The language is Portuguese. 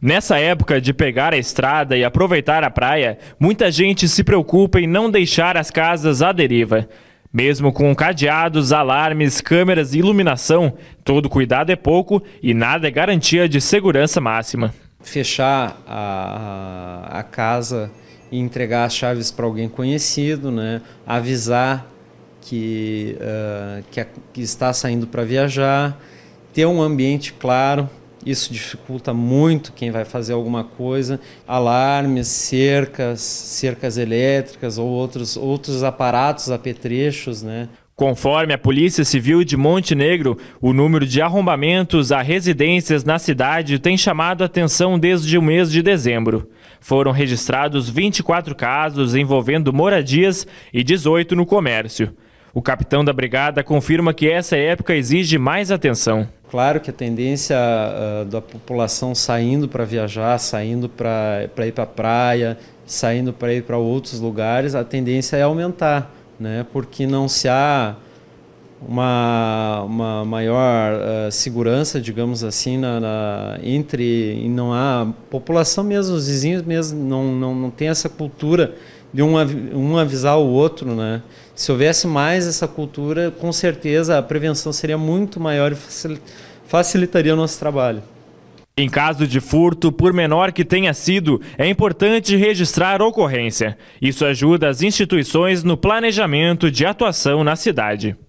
Nessa época de pegar a estrada e aproveitar a praia, muita gente se preocupa em não deixar as casas à deriva. Mesmo com cadeados, alarmes, câmeras e iluminação, todo cuidado é pouco e nada é garantia de segurança máxima. Fechar a, a casa e entregar as chaves para alguém conhecido, né? avisar que, uh, que, que está saindo para viajar, ter um ambiente claro, isso dificulta muito quem vai fazer alguma coisa. Alarmes, cercas, cercas elétricas ou outros, outros aparatos, apetrechos, né? Conforme a Polícia Civil de Montenegro, o número de arrombamentos a residências na cidade tem chamado a atenção desde o mês de dezembro. Foram registrados 24 casos envolvendo moradias e 18 no comércio. O capitão da brigada confirma que essa época exige mais atenção. Claro que a tendência uh, da população saindo para viajar, saindo para pra ir para a praia, saindo para ir para outros lugares, a tendência é aumentar, né? porque não se há uma, uma maior uh, segurança, digamos assim, na, na, entre não a população mesmo, os vizinhos mesmo não, não, não tem essa cultura de um, um avisar o outro, né? Se houvesse mais essa cultura, com certeza a prevenção seria muito maior e facilitaria o nosso trabalho. Em caso de furto, por menor que tenha sido, é importante registrar ocorrência. Isso ajuda as instituições no planejamento de atuação na cidade.